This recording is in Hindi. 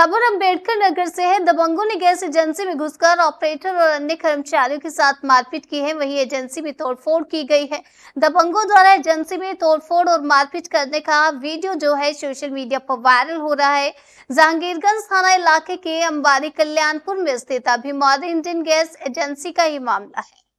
खबर अंबेडकर नगर से है दबंगों ने गैस एजेंसी में घुसकर ऑपरेटर और अन्य कर्मचारियों के साथ मारपीट की है वहीं एजेंसी में तोड़फोड़ की गई है दबंगों द्वारा एजेंसी में तोड़फोड़ और मारपीट करने का वीडियो जो है सोशल मीडिया पर वायरल हो रहा है जहांगीरगंज थाना इलाके के अंबारी कल्याणपुर में स्थित अभिमारी इंडियन गैस एजेंसी का ही मामला है